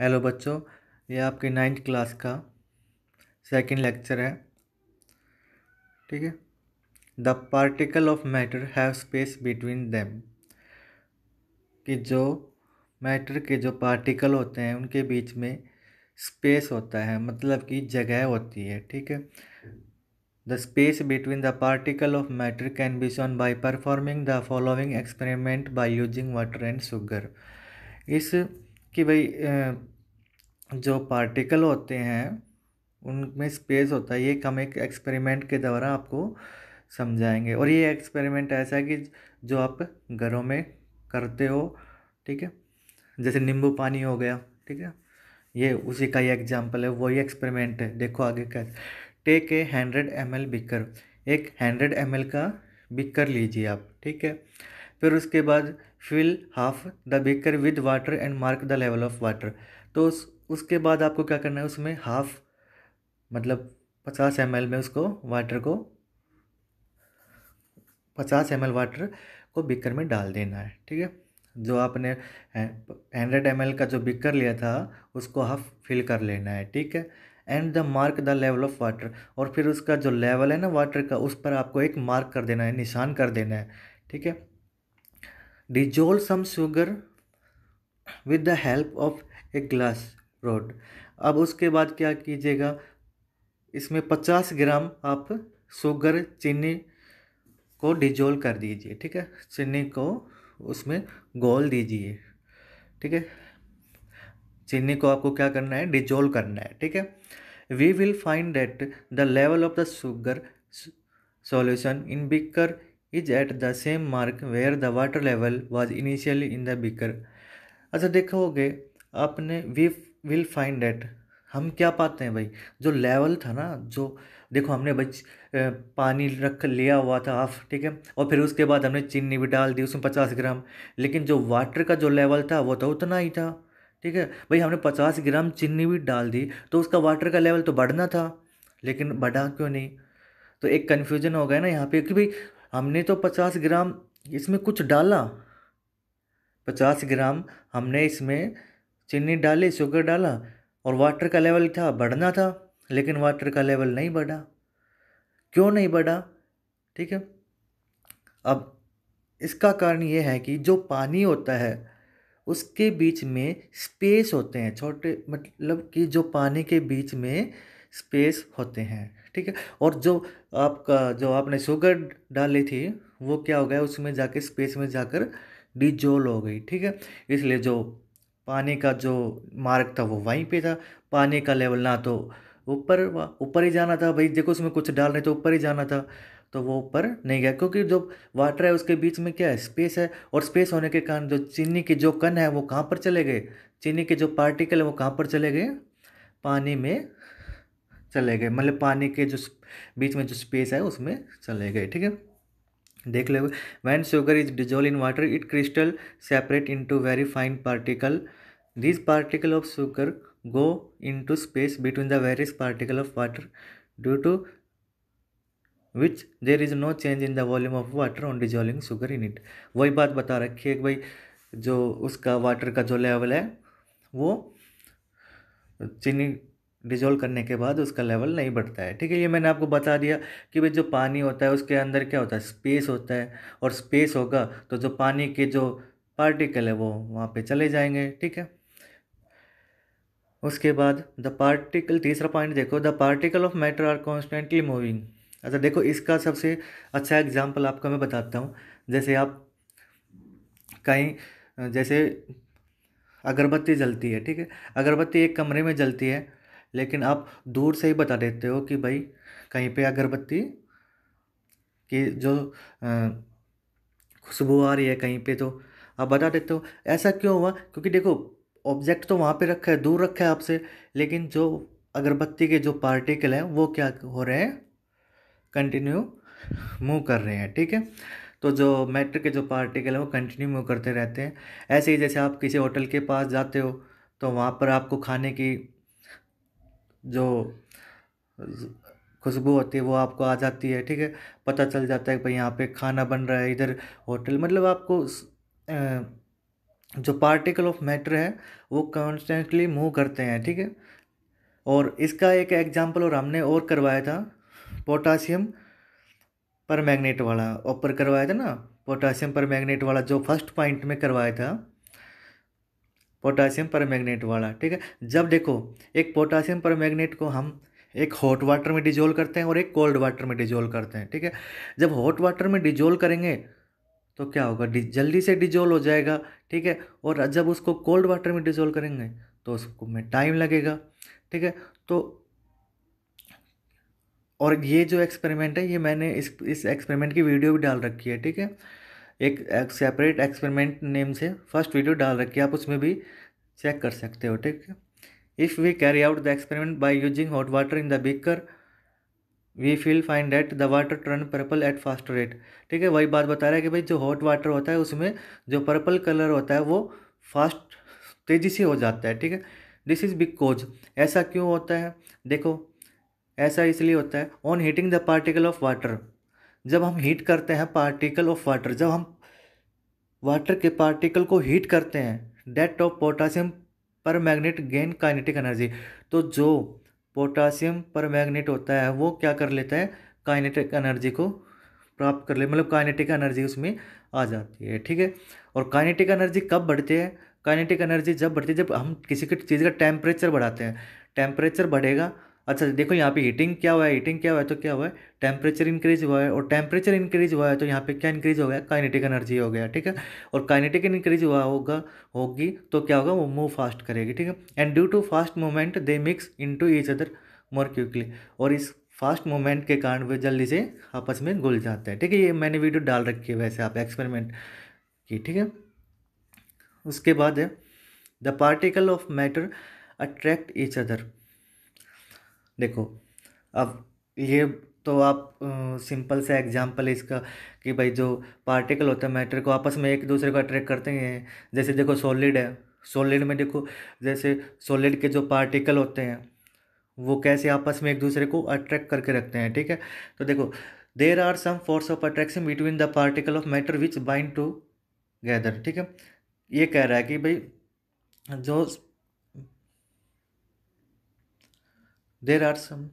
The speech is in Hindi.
हेलो बच्चों ये आपके नाइन्थ क्लास का सेकंड लेक्चर है ठीक है the particle of matter have space between them कि जो मैटर के जो पार्टिकल होते हैं उनके बीच में स्पेस होता है मतलब कि जगह होती है ठीक है the space between the particle of matter can be shown by performing the following experiment by using water and sugar इस कि भाई जो पार्टिकल होते हैं उनमें स्पेस होता है ये हम एक एक्सपेरिमेंट के द्वारा आपको समझाएंगे और ये एक्सपेरिमेंट ऐसा है कि जो आप घरों में करते हो ठीक है जैसे नींबू पानी हो गया ठीक है ये उसी का ही एग्जाम्पल है वही एक्सपेरिमेंट है देखो आगे क्या take a hundred M L beaker एक हंड्रेड एम एल का बिकर लीजिए आप ठीक है फिर उसके बाद fill half the beaker with water and mark the level of water तो उस उसके बाद आपको क्या करना है उसमें हाफ मतलब पचास एम में उसको वाटर को पचास एम वाटर को बिकर में डाल देना है ठीक है जो आपने हंड्रेड एम का जो बिकर लिया था उसको हाफ फिल कर लेना है ठीक है and the mark the level of water और फिर उसका जो लेवल है ना वाटर का उस पर आपको एक मार्क कर देना है निशान कर देना है ठीक है Dissolve some sugar with the help of a glass rod. अब उसके बाद क्या कीजिएगा इसमें 50 ग्राम आप शुगर चीनी को डिजोल्व कर दीजिए ठीक है चीनी को उसमें गोल दीजिए ठीक है चीनी को आपको क्या करना है डिजोल्व करना है ठीक है we will find that the level of the sugar solution in beaker is at the same mark where the water level was initially in the beaker अच्छा देखोगे आपने वी विल फाइंड डेट हम क्या पाते हैं भाई जो लेवल था ना जो देखो हमने बच पानी रख लिया हुआ था हाफ ठीक है और फिर उसके बाद हमने चीनी भी डाल दी उसमें पचास ग्राम लेकिन जो वाटर का जो लेवल था वो तो उतना ही था ठीक है भाई हमने पचास ग्राम चीनी भी डाल दी तो उसका वाटर का लेवल तो बढ़ना था लेकिन बढ़ा क्यों नहीं तो एक कन्फ्यूजन हो गया ना यहाँ पे कि भाई हमने तो पचास ग्राम इसमें कुछ डाला पचास ग्राम हमने इसमें चीनी डाली शुगर डाला और वाटर का लेवल था बढ़ना था लेकिन वाटर का लेवल नहीं बढ़ा क्यों नहीं बढ़ा ठीक है अब इसका कारण यह है कि जो पानी होता है उसके बीच में स्पेस होते हैं छोटे मतलब कि जो पानी के बीच में स्पेस होते हैं ठीक है और जो आपका जो आपने शुगर डाली थी वो क्या हो गया उसमें जाके स्पेस में जाकर डिजोल हो गई ठीक है इसलिए जो पानी का जो मार्ग था वो वहीं पे था पानी का लेवल ना तो ऊपर ऊपर ही जाना था भाई देखो उसमें कुछ डाल रहे तो ऊपर ही जाना था तो वो ऊपर नहीं गया क्योंकि जो वाटर है उसके बीच में क्या है स्पेस है और स्पेस होने के कारण जो चीनी के जो कण है वो कहाँ पर चले गए चीनी के जो पार्टिकल है वो कहाँ पर चले गए पानी में चले गए मतलब पानी के जो बीच में जो स्पेस है उसमें चले गए ठीक है देख ले when sugar is dissolve in water it crystal separate into very fine particle this particle of sugar go into space between the various particle of water due to which there is no change in the volume of water on dissolving sugar in it वही बात बता रखी है भाई जो उसका वाटर का जो लेवल है वो चीनी डिजोल्व करने के बाद उसका लेवल नहीं बढ़ता है ठीक है ये मैंने आपको बता दिया कि भाई जो पानी होता है उसके अंदर क्या होता है स्पेस होता है और स्पेस होगा तो जो पानी के जो पार्टिकल है वो वहाँ पे चले जाएंगे ठीक है उसके बाद द पार्टिकल तीसरा पॉइंट देखो the particle of matter are constantly moving अच्छा देखो इसका सबसे अच्छा एग्जाम्पल आपको मैं बताता हूँ जैसे आप कहीं जैसे अगरबत्ती जलती है ठीक है अगरबत्ती एक कमरे में जलती है लेकिन आप दूर से ही बता देते हो कि भाई कहीं पे अगरबत्ती की जो खुशबू आ रही है कहीं पे तो आप बता देते हो ऐसा क्यों हुआ क्योंकि देखो ऑब्जेक्ट तो वहाँ पे रखा है दूर रखा है आपसे लेकिन जो अगरबत्ती के जो पार्टिकल हैं वो क्या हो रहे हैं कंटिन्यू मूव कर रहे हैं ठीक है तो जो मैटर के जो पार्टिकल हैं वो कंटिन्यू मूव करते रहते हैं ऐसे ही जैसे आप किसी होटल के पास जाते हो तो वहाँ पर आपको खाने की जो खुशबू होती है वो आपको आ जाती है ठीक है पता चल जाता है कि भाई यहाँ पे खाना बन रहा है इधर होटल मतलब आपको जो पार्टिकल ऑफ मैटर है वो कॉन्स्टेंटली मूव करते हैं ठीक है और इसका एक एग्जाम्पल और हमने और करवाया था पोटासियम पर मैग्नेट वाला ऑपर करवाया था ना पोटासियम पर मैग्नेट वाला जो फर्स्ट पॉइंट में करवाया था पोटासियम पर वाला ठीक है जब देखो एक पोटासियम पर को हम एक हॉट वाटर में डिजोल करते हैं और एक कोल्ड वाटर में डिजोल करते हैं ठीक है जब हॉट वाटर में डिजोल करेंगे तो क्या होगा जल्दी से डिजोल हो जाएगा ठीक है और जब उसको कोल्ड वाटर में डिजोल करेंगे तो उसको में टाइम लगेगा ठीक है तो और ये जो एक्सपेरिमेंट है ये मैंने इस इस एक्सपेरिमेंट की वीडियो भी डाल रखी है ठीक है एक, सेपरेट एक्सपेरिमेंट नेम से फर्स्ट वीडियो डाल रखी है आप उसमें भी चेक कर सकते हो ठीक है if we carry out the experiment by using hot water in the beaker we feel find that the water turn purple at fast rate ठीक है वही बात बता रहा है कि भाई जो हॉट वाटर होता है उसमें जो पर्पल कलर होता है वो फास्ट तेज़ी से हो जाता है ठीक है दिस इज़ बिकॉज ऐसा क्यों होता है देखो ऐसा इसलिए होता है on heating the particle of water जब हम हीट करते हैं पार्टिकल ऑफ वाटर जब हम वाटर के पार्टिकल को हीट करते हैं that of potassium permanganate gain kinetic energy तो जो पोटासियम पर मैग्नेट होता है वो क्या कर लेता है काइनेटिक एनर्जी को प्राप्त कर ले मतलब काइनेटिक एनर्जी उसमें आ जाती है ठीक है और काइनेटिक एनर्जी कब बढ़ती है काइनेटिक एनर्जी जब बढ़ती है जब हम किसी की चीज़ का टेम्परेचर बढ़ाते हैं टेम्परेचर बढ़ेगा अच्छा देखो यहाँ पे हीटिंग क्या हुआ है हीटिंग क्या हुआ है तो क्या हुआ है टेम्परेचर इंक्रीज हुआ है और टेम्परेचर इंक्रीज हुआ है तो यहाँ पे क्या इंक्रीज हो गया काइनेटिक एनर्जी हो गया ठीक है और काइनेटिक इंक्रीज हुआ होगा होगी तो क्या होगा वो मूव फास्ट करेगी ठीक है and due to fast movement they mix to each other more quickly और इस फास्ट मूवमेंट के कारण वे जल्दी से आपस में घुल जाते हैं ठीक है ये मैंने वीडियो डाल रखी है वैसे आप एक्सपेरिमेंट की ठीक है उसके बाद है the particle of matter attract each other देखो अब ये तो आप सिंपल सा एग्जाम्पल है इसका कि भाई जो पार्टिकल होता है मैटर को आपस में एक दूसरे को अट्रैक्ट करते हैं जैसे देखो सॉलिड है सॉलिड में देखो जैसे सॉलिड के जो पार्टिकल होते हैं वो कैसे आपस में एक दूसरे को अट्रैक्ट करके रखते हैं ठीक है तो देखो there are some force of attraction between the particle of matter which bind together ठीक है ये कह रहा है कि भाई जो there are some